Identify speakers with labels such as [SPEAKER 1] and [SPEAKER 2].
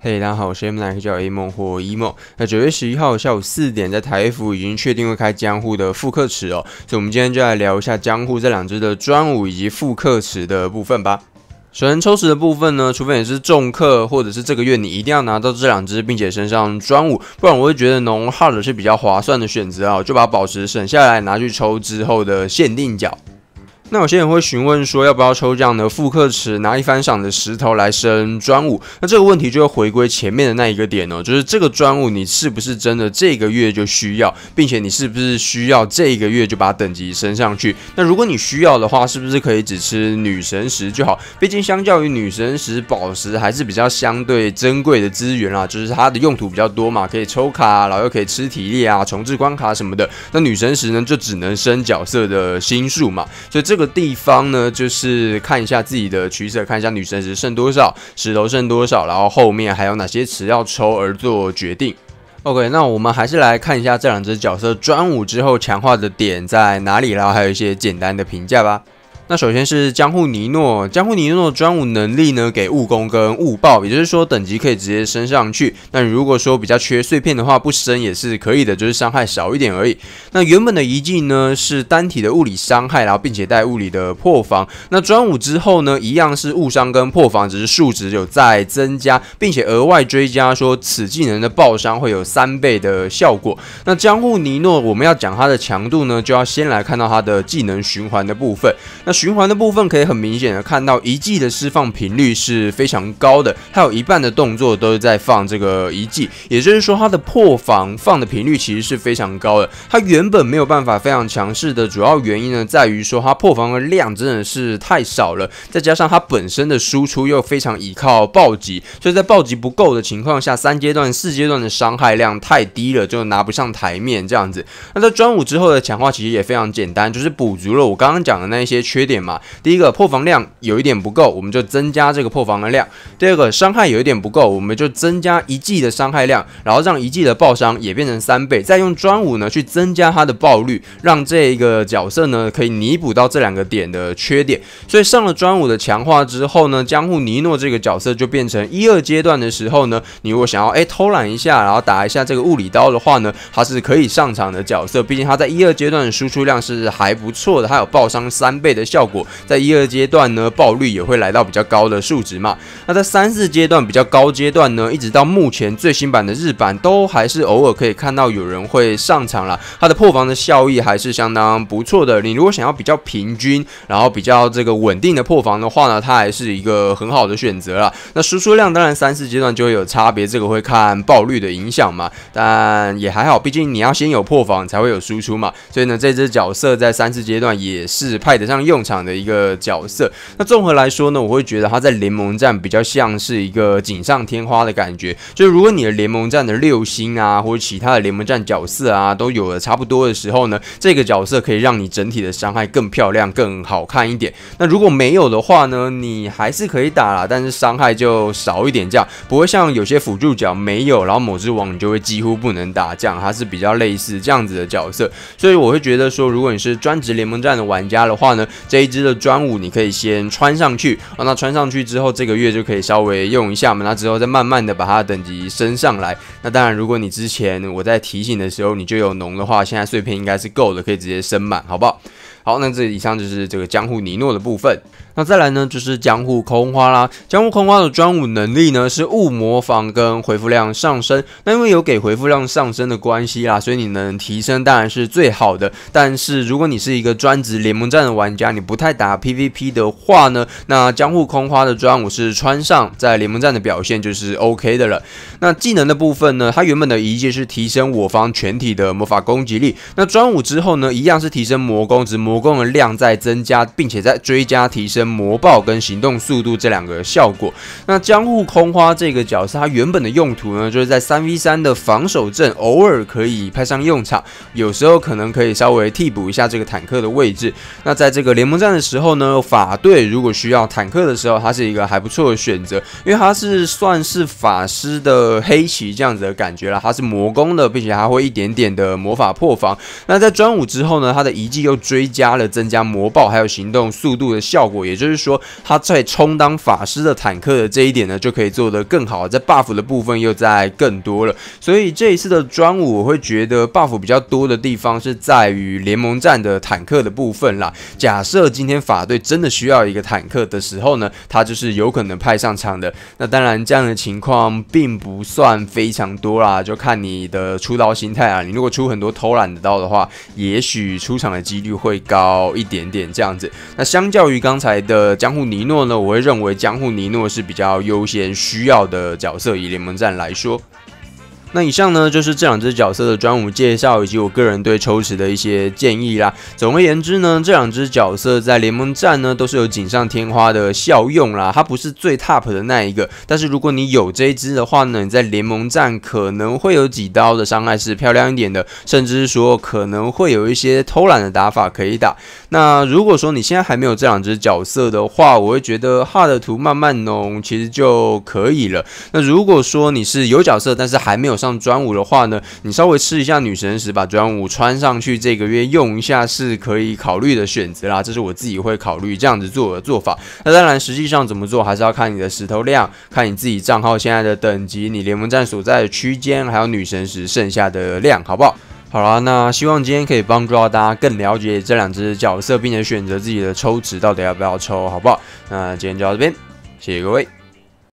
[SPEAKER 1] 嘿，大家好，我是 m 来，叫 A 梦或 Em 梦。那九月十一号下午四点，在台服已经确定会开江户的复刻池哦，所以我们今天就来聊一下江户这两只的专武以及复刻池的部分吧。首先抽池的部分呢，除非你是重客，或者是这个月你一定要拿到这两只，并且身上专武，不然我会觉得农 hard 是比较划算的选择啊，就把宝石省下来拿去抽之后的限定角。那有些人会询问说，要不要抽这样的复刻池拿一番赏的石头来升专武？那这个问题就要回归前面的那一个点哦，就是这个专武你是不是真的这个月就需要，并且你是不是需要这个月就把等级升上去？那如果你需要的话，是不是可以只吃女神石就好？毕竟相较于女神石，宝石还是比较相对珍贵的资源啊，就是它的用途比较多嘛，可以抽卡，然后又可以吃体力啊，重置关卡什么的。那女神石呢，就只能升角色的星数嘛，所以这。个地方呢，就是看一下自己的取舍，看一下女神石剩多少，石头剩多少，然后后面还有哪些池要抽而做决定。OK，那我们还是来看一下这两只角色专武之后强化的点在哪里然后还有一些简单的评价吧。那首先是江户尼诺，江户尼诺的专武能力呢，给物攻跟物爆，也就是说等级可以直接升上去。那如果说比较缺碎片的话，不升也是可以的，就是伤害少一点而已。那原本的遗迹呢是单体的物理伤害，然后并且带物理的破防。那专武之后呢，一样是误伤跟破防，只是数值有在增加，并且额外追加说此技能的爆伤会有三倍的效果。那江户尼诺，我们要讲它的强度呢，就要先来看到它的技能循环的部分。那循环的部分可以很明显的看到遗迹的释放频率是非常高的，它有一半的动作都是在放这个遗迹，也就是说它的破防放的频率其实是非常高的。它原本没有办法非常强势的主要原因呢，在于说它破防的量真的是太少了，再加上它本身的输出又非常依靠暴击，所以在暴击不够的情况下，三阶段四阶段的伤害量太低了，就拿不上台面这样子。那在专五之后的强化其实也非常简单，就是补足了我刚刚讲的那一些缺。点嘛，第一个破防量有一点不够，我们就增加这个破防的量；第二个伤害有一点不够，我们就增加一技的伤害量，然后让一技的爆伤也变成三倍，再用专武呢去增加它的爆率，让这一个角色呢可以弥补到这两个点的缺点。所以上了专武的强化之后呢，江户尼诺这个角色就变成一二阶段的时候呢，你如果想要哎偷懒一下，然后打一下这个物理刀的话呢，它是可以上场的角色，毕竟它在一二阶段的输出量是还不错的，它有爆伤三倍的效。效果在一二阶段呢，爆率也会来到比较高的数值嘛。那在三四阶段，比较高阶段呢，一直到目前最新版的日版都还是偶尔可以看到有人会上场了。它的破防的效益还是相当不错的。你如果想要比较平均，然后比较这个稳定的破防的话呢，它还是一个很好的选择了。那输出量当然三四阶段就会有差别，这个会看爆率的影响嘛。但也还好，毕竟你要先有破防才会有输出嘛。所以呢，这只角色在三四阶段也是派得上用。场的一个角色，那综合来说呢，我会觉得他在联盟战比较像是一个锦上添花的感觉。就是如果你的联盟战的六星啊，或者其他的联盟战角色啊，都有的差不多的时候呢，这个角色可以让你整体的伤害更漂亮、更好看一点。那如果没有的话呢，你还是可以打啦，但是伤害就少一点，这样不会像有些辅助角没有，然后某只王你就会几乎不能打，这样它是比较类似这样子的角色。所以我会觉得说，如果你是专职联盟战的玩家的话呢，这黑之的专武你可以先穿上去，哦，那穿上去之后，这个月就可以稍微用一下嘛，那之后再慢慢的把它等级升上来。那当然，如果你之前我在提醒的时候你就有浓的话，现在碎片应该是够的，可以直接升满，好不好？好，那这以上就是这个江户尼诺的部分。那再来呢，就是江户空花啦。江户空花的专武能力呢是物模仿跟回复量上升。那因为有给回复量上升的关系啦，所以你能提升当然是最好的。但是如果你是一个专职联盟战的玩家，你不太打 PVP 的话呢，那江户空花的专武是穿上在联盟战的表现就是 OK 的了。那技能的部分呢，它原本的一迹是提升我方全体的魔法攻击力。那专武之后呢，一样是提升魔攻值魔。魔攻的量在增加，并且在追加提升魔爆跟行动速度这两个效果。那江户空花这个角色，它原本的用途呢，就是在三 v 三的防守阵偶尔可以派上用场，有时候可能可以稍微替补一下这个坦克的位置。那在这个联盟战的时候呢，法队如果需要坦克的时候，它是一个还不错的选择，因为它是算是法师的黑骑这样子的感觉了，它是魔攻的，并且还会一点点的魔法破防。那在专武之后呢，他的遗迹又追加。加了增加魔爆还有行动速度的效果，也就是说他在充当法师的坦克的这一点呢，就可以做得更好。在 buff 的部分又在更多了，所以这一次的专武，我会觉得 buff 比较多的地方是在于联盟战的坦克的部分啦。假设今天法队真的需要一个坦克的时候呢，他就是有可能派上场的。那当然这样的情况并不算非常多啦，就看你的出刀心态啊。你如果出很多偷懒的刀的话，也许出场的几率会。高一点点这样子，那相较于刚才的江户尼诺呢，我会认为江户尼诺是比较优先需要的角色，以联盟战来说。那以上呢就是这两只角色的专武介绍，以及我个人对抽池的一些建议啦。总而言之呢，这两只角色在联盟战呢都是有锦上添花的效用啦。它不是最 top 的那一个，但是如果你有这一只的话呢，你在联盟战可能会有几刀的伤害是漂亮一点的，甚至说可能会有一些偷懒的打法可以打。那如果说你现在还没有这两只角色的话，我会觉得画的图慢慢弄其实就可以了。那如果说你是有角色，但是还没有。上专五的话呢，你稍微吃一下女神石，把专五穿上去，这个月用一下是可以考虑的选择啦。这是我自己会考虑这样子做的做法。那当然，实际上怎么做还是要看你的石头量，看你自己账号现在的等级，你联盟战所在的区间，还有女神石剩下的量，好不好？好啦，那希望今天可以帮助到大家更了解这两只角色，并且选择自己的抽池到底要不要抽，好不好？那今天就到这边，谢谢各位。